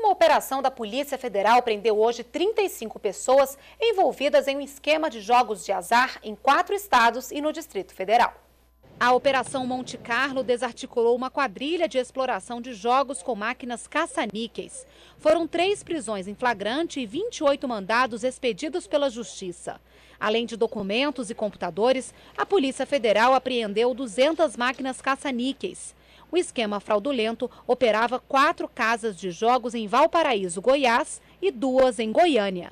Uma operação da Polícia Federal prendeu hoje 35 pessoas envolvidas em um esquema de jogos de azar em quatro estados e no Distrito Federal. A Operação Monte Carlo desarticulou uma quadrilha de exploração de jogos com máquinas caça-níqueis. Foram três prisões em flagrante e 28 mandados expedidos pela Justiça. Além de documentos e computadores, a Polícia Federal apreendeu 200 máquinas caça-níqueis o esquema fraudulento operava quatro casas de jogos em Valparaíso, Goiás e duas em Goiânia.